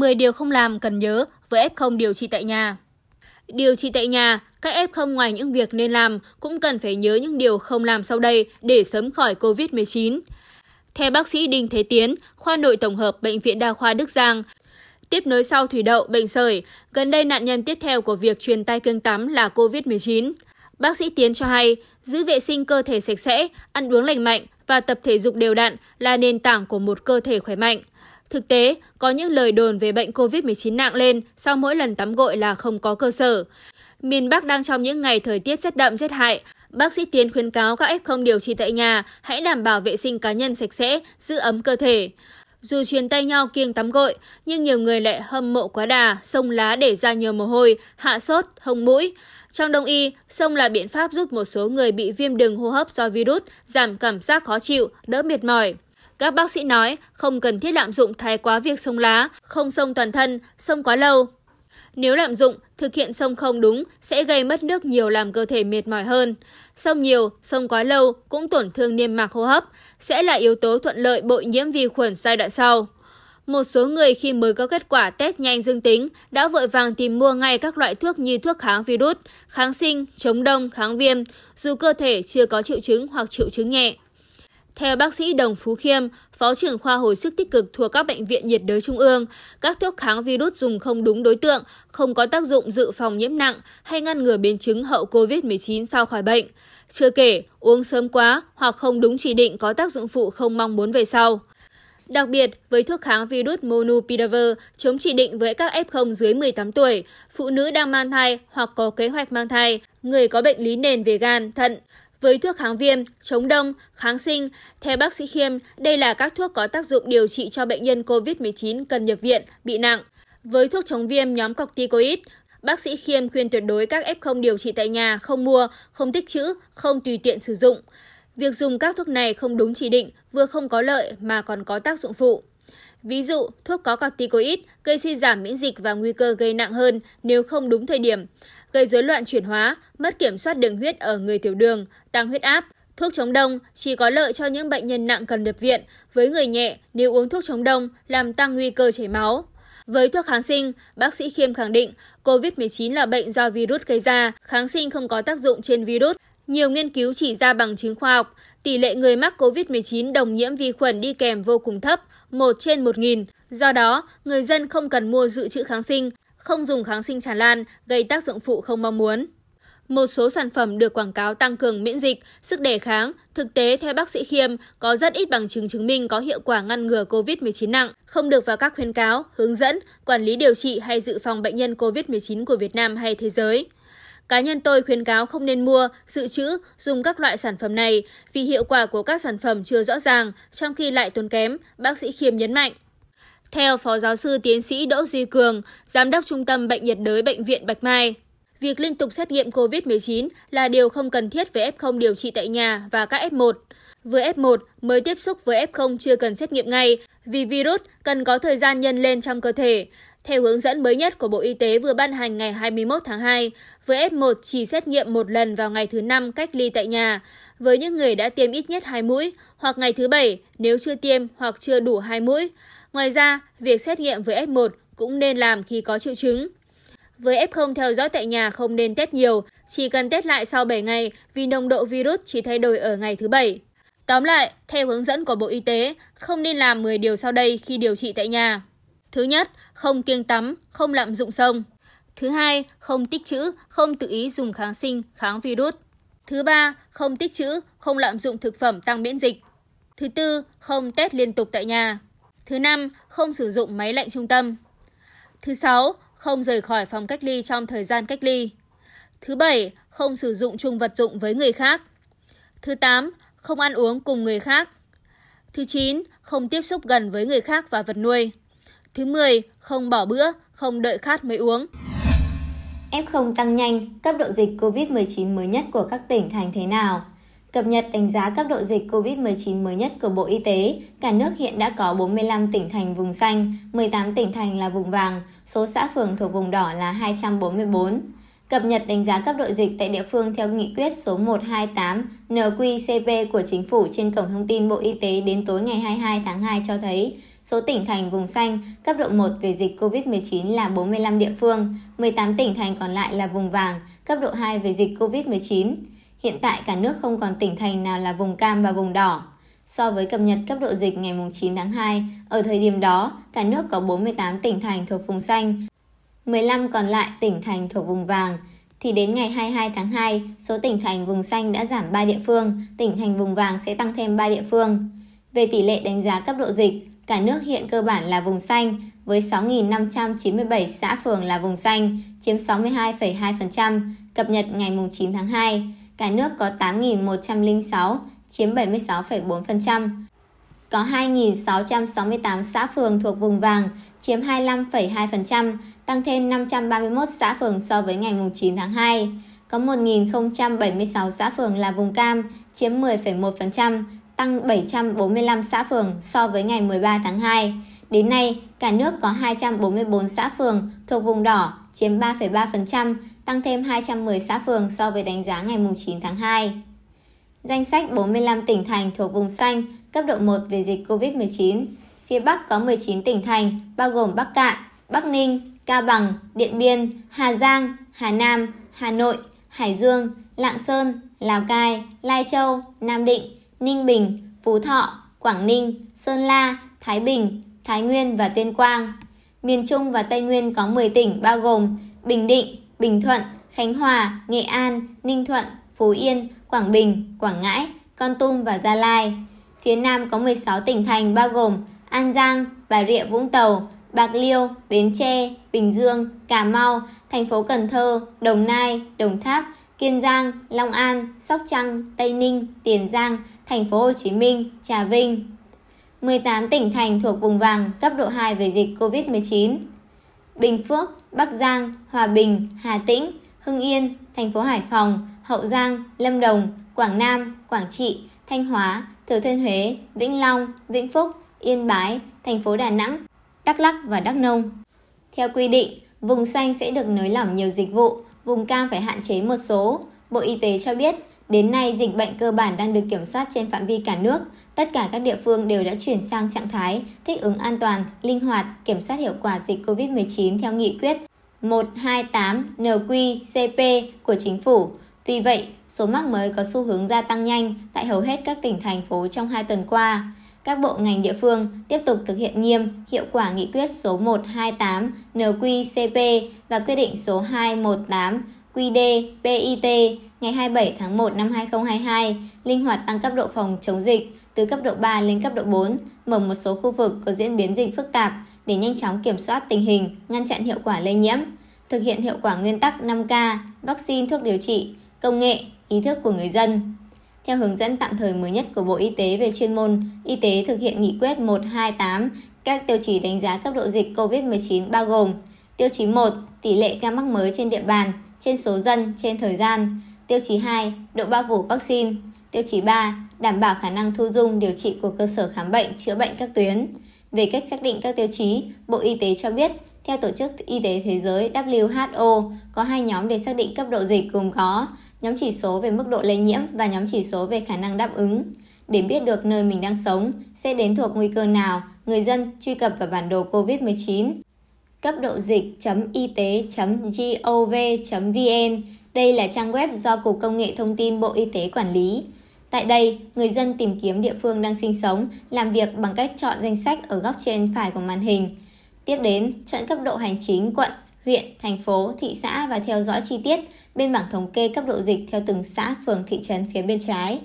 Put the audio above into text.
10 điều không làm cần nhớ với F0 điều trị tại nhà. Điều trị tại nhà, các F0 ngoài những việc nên làm cũng cần phải nhớ những điều không làm sau đây để sớm khỏi COVID-19. Theo bác sĩ Đinh Thế Tiến, khoa nội tổng hợp Bệnh viện Đa khoa Đức Giang, tiếp nối sau thủy đậu, bệnh sởi, gần đây nạn nhân tiếp theo của việc truyền tay cương tắm là COVID-19. Bác sĩ Tiến cho hay, giữ vệ sinh cơ thể sạch sẽ, ăn uống lành mạnh và tập thể dục đều đặn là nền tảng của một cơ thể khỏe mạnh thực tế có những lời đồn về bệnh covid 19 nặng lên sau mỗi lần tắm gội là không có cơ sở miền bắc đang trong những ngày thời tiết rét đậm rét hại bác sĩ tiến khuyến cáo các f không điều trị tại nhà hãy đảm bảo vệ sinh cá nhân sạch sẽ giữ ấm cơ thể dù truyền tay nhau kiêng tắm gội, nhưng nhiều người lại hâm mộ quá đà, sông lá để ra nhiều mồ hôi, hạ sốt, hông mũi. Trong đông y, sông là biện pháp giúp một số người bị viêm đường hô hấp do virus, giảm cảm giác khó chịu, đỡ mệt mỏi các bác sĩ nói không cần thiết lạm dụng thái quá việc sông lá không sông toàn thân sông quá lâu nếu lạm dụng thực hiện sông không đúng sẽ gây mất nước nhiều làm cơ thể mệt mỏi hơn sông nhiều sông quá lâu cũng tổn thương niêm mạc hô hấp sẽ là yếu tố thuận lợi bội nhiễm vi khuẩn giai đoạn sau một số người khi mới có kết quả test nhanh dương tính đã vội vàng tìm mua ngay các loại thuốc như thuốc kháng virus, kháng sinh, chống đông, kháng viêm, dù cơ thể chưa có triệu chứng hoặc triệu chứng nhẹ theo bác sĩ đồng phú khiêm phó trưởng khoa hồi sức tích cực thuộc các bệnh viện nhiệt đới trung ương các thuốc kháng virus dùng không đúng đối tượng không có tác dụng dự phòng nhiễm nặng hay ngăn ngừa biến chứng hậu covid 19 sau khỏi bệnh chưa kể uống sớm quá hoặc không đúng chỉ định có tác dụng phụ không mong muốn về sau Đặc biệt, với thuốc kháng virus Monupiravir chống chỉ định với các F0 dưới 18 tuổi, phụ nữ đang mang thai hoặc có kế hoạch mang thai, người có bệnh lý nền về gan, thận, với thuốc kháng viêm chống đông kháng sinh theo bác sĩ khiêm đây là các thuốc có tác dụng điều trị cho bệnh nhân covid 19 cần nhập viện bị nặng với thuốc chống viêm nhóm corticoid bác sĩ khiêm khuyên tuyệt đối các f 0 điều trị tại nhà không mua không tích chữ không tùy tiện sử dụng việc dùng các thuốc này không đúng chỉ định vừa không có lợi mà còn có tác dụng phụ ví dụ thuốc có corticoid gây suy giảm miễn dịch và nguy cơ gây nặng hơn nếu không đúng thời điểm gây rối loạn chuyển hóa mất kiểm soát đường huyết ở người tiểu đường tăng huyết áp thuốc chống đông chỉ có lợi cho những bệnh nhân nặng cần nhập viện với người nhẹ nếu uống thuốc chống đông làm tăng nguy cơ chảy máu với thuốc kháng sinh, bác sĩ Khiêm khẳng định COVID-19 là bệnh do virus gây ra, kháng sinh không có tác dụng trên virus. Nhiều nghiên cứu chỉ ra bằng chứng khoa học, tỷ lệ người mắc COVID-19 đồng nhiễm vi khuẩn đi kèm vô cùng thấp, một trên một do đó người dân không cần mua dự trữ kháng sinh không dùng kháng sinh tràn lan gây tác dụng phụ không mong muốn một số sản phẩm được quảng cáo tăng cường miễn dịch, sức đề kháng, thực tế theo bác sĩ Khiêm có rất ít bằng chứng chứng minh có hiệu quả ngăn ngừa COVID-19 nặng, không được vào các khuyến cáo, hướng dẫn, quản lý điều trị hay dự phòng bệnh nhân COVID-19 của Việt Nam hay thế giới cá nhân tôi khuyến cáo không nên mua dự trữ dùng các loại sản phẩm này vì hiệu quả của các sản phẩm chưa rõ ràng trong khi lại tốn kém bác sĩ khiêm nhấn mạnh theo phó giáo sư tiến sĩ đỗ duy cường giám đốc trung tâm bệnh nhiệt đới bệnh viện bạch mai việc liên tục xét nghiệm COVID-19 là điều không cần thiết với F0 điều trị tại nhà và các F1. Với F1 mới tiếp xúc với F0 chưa cần xét nghiệm ngay, vì virus cần có thời gian nhân lên trong cơ thể theo hướng dẫn mới nhất của bộ y tế vừa ban hành ngày hai mươi một tháng hai với f một chỉ xét nghiệm một lần vào ngày thứ năm cách ly tại nhà với những người đã tiêm ít nhất hai mũi hoặc ngày thứ bảy nếu chưa tiêm hoặc chưa đủ hai mũi ngoài ra việc xét nghiệm với f một cũng nên làm khi có triệu chứng với F0 theo dõi tại nhà không nên test nhiều, chỉ cần test lại sau 7 ngày vì nồng độ virus chỉ thay đổi ở ngày thứ 7. Tóm lại, theo hướng dẫn của Bộ Y tế, không nên làm 10 điều sau đây khi điều trị tại nhà thứ nhất không kiêng tắm không lạm dụng sông thứ hai không tích chữ không tự ý dùng kháng sinh kháng virus thứ ba không tích chữ không lạm dụng thực phẩm tăng miễn dịch thứ tư không test liên tục tại nhà thứ năm không sử dụng máy lạnh trung tâm thứ sáu không rời khỏi phòng cách ly trong thời gian cách ly thứ bảy không sử dụng chung vật dụng với người khác thứ tám không ăn uống cùng người khác thứ chín không tiếp xúc gần với người khác và vật nuôi Thứ 10, không bỏ bữa, không đợi khát mới uống. F0 tăng nhanh, cấp độ dịch COVID-19 mới nhất của các tỉnh thành thế nào? Cập nhật đánh giá cấp độ dịch COVID-19 mới nhất của Bộ Y tế, cả nước hiện đã có 45 tỉnh thành vùng xanh, 18 tỉnh thành là vùng vàng, số xã phường thuộc vùng đỏ là 244 cập nhật đánh giá cấp độ dịch tại địa phương theo nghị quyết số 128 NQCP của Chính phủ trên Cổng Thông tin Bộ Y tế đến tối ngày 22 tháng 2 cho thấy số tỉnh thành vùng xanh cấp độ 1 về dịch COVID-19 là 45 địa phương, 18 tỉnh thành còn lại là vùng vàng, cấp độ 2 về dịch COVID-19. Hiện tại cả nước không còn tỉnh thành nào là vùng cam và vùng đỏ. So với cập nhật cấp độ dịch ngày 9 tháng 2, ở thời điểm đó, cả nước có 48 tỉnh thành thuộc vùng xanh, 15 còn lại tỉnh thành thuộc vùng vàng thì đến ngày 22 tháng 2, số tỉnh thành vùng xanh đã giảm 3 địa phương, tỉnh thành vùng vàng sẽ tăng thêm 3 địa phương. Về tỷ lệ đánh giá cấp độ dịch, cả nước hiện cơ bản là vùng xanh với 6.597 xã phường là vùng xanh, chiếm 62,2%, cập nhật ngày 9 tháng 2. Cả nước có 8.106, chiếm 76,4% có 2.668 xã phường thuộc vùng vàng, chiếm 25,2%, tăng thêm 531 xã phường so với ngày 9 tháng 2. Có 1.076 xã phường là vùng cam, chiếm 10,1%, tăng 745 xã phường so với ngày 13 tháng 2. Đến nay, cả nước có 244 xã phường thuộc vùng đỏ, chiếm 3,3%, tăng thêm 210 xã phường so với đánh giá ngày 9 tháng 2. Danh sách 45 tỉnh thành thuộc vùng xanh cấp độ 1 về dịch COVID-19. Phía Bắc có 19 tỉnh thành, bao gồm Bắc Cạn, Bắc Ninh, Cao Bằng, Điện Biên, Hà Giang, Hà Nam, Hà Nội, Hải Dương, Lạng Sơn, Lào Cai, Lai Châu, Nam Định, Ninh Bình, Phú Thọ, Quảng Ninh, Sơn La, Thái Bình, Thái Nguyên và Tuyên Quang. Miền Trung và Tây Nguyên có 10 tỉnh bao gồm Bình Định, Bình Thuận, Khánh Hòa, Nghệ An, Ninh Thuận, Phú Yên, Quảng Bình, Quảng Ngãi, Con Tum và Gia Lai. Phía Nam có 16 tỉnh thành bao gồm An Giang, Bà Rịa Vũng Tàu, Bạc Liêu, Bến Tre, Bình Dương, Cà Mau, thành phố Cần Thơ, Đồng Nai, Đồng Tháp, Kiên Giang, Long An, Sóc Trăng, Tây Ninh, Tiền Giang, thành phố Hồ Chí Minh, Trà Vinh. 18 tỉnh thành thuộc vùng vàng cấp độ 2 về dịch COVID-19. Bình Phước, Bắc Giang, Hòa Bình, Hà Tĩnh, Hưng Yên, thành phố Hải Phòng, Hậu Giang, Lâm Đồng, Quảng Nam, Quảng Trị, Thanh Hóa, Thừa Thiên Huế, Vĩnh Long, Vĩnh Phúc, Yên Bái, thành phố Đà Nẵng, Đắk Lắc và Đắk Nông. Theo quy định, vùng xanh sẽ được nới lỏng nhiều dịch vụ, vùng cam phải hạn chế một số. Bộ Y tế cho biết, đến nay dịch bệnh cơ bản đang được kiểm soát trên phạm vi cả nước. Tất cả các địa phương đều đã chuyển sang trạng thái thích ứng an toàn, linh hoạt, kiểm soát hiệu quả dịch COVID-19 theo nghị quyết 128 NQCP của chính phủ. Tuy vậy, số mắc mới có xu hướng gia tăng nhanh tại hầu hết các tỉnh thành phố trong hai tuần qua. Các bộ ngành địa phương tiếp tục thực hiện nghiêm hiệu quả nghị quyết số 128 NQCP và quyết định số 218 QD PIT ngày 27 tháng 1 năm 2022 linh hoạt tăng cấp độ phòng chống dịch từ cấp độ 3 lên cấp độ 4, mở một số khu vực có diễn biến dịch phức tạp để nhanh chóng kiểm soát tình hình, ngăn chặn hiệu quả lây nhiễm, thực hiện hiệu quả nguyên tắc 5K, vaccine thuốc điều trị, công nghệ, ý thức của người dân theo hướng dẫn tạm thời mới nhất của Bộ Y tế về chuyên môn, y tế thực hiện nghị quyết 128, các tiêu chí đánh giá cấp độ dịch COVID-19 bao gồm Tiêu chí 1, tỷ lệ ca mắc mới trên địa bàn, trên số dân, trên thời gian. Tiêu chí 2, độ bao phủ vaccine. Tiêu chí 3, đảm bảo khả năng thu dung điều trị của cơ sở khám bệnh, chữa bệnh các tuyến. Về cách xác định các tiêu chí, Bộ Y tế cho biết, theo Tổ chức Y tế Thế giới WHO, có hai nhóm để xác định cấp độ dịch gồm có nhóm chỉ số về mức độ lây nhiễm và nhóm chỉ số về khả năng đáp ứng. Để biết được nơi mình đang sống sẽ đến thuộc nguy cơ nào, người dân truy cập vào bản đồ COVID-19 cấp độ dịch.y tế.gov.vn. Đây là trang web do Cục Công nghệ Thông tin Bộ Y tế quản lý. Tại đây, người dân tìm kiếm địa phương đang sinh sống, làm việc bằng cách chọn danh sách ở góc trên phải của màn hình. Tiếp đến, chọn cấp độ hành chính quận, huyện, thành phố, thị xã và theo dõi chi tiết bên bảng thống kê cấp độ dịch theo từng xã, phường, thị trấn phía bên trái.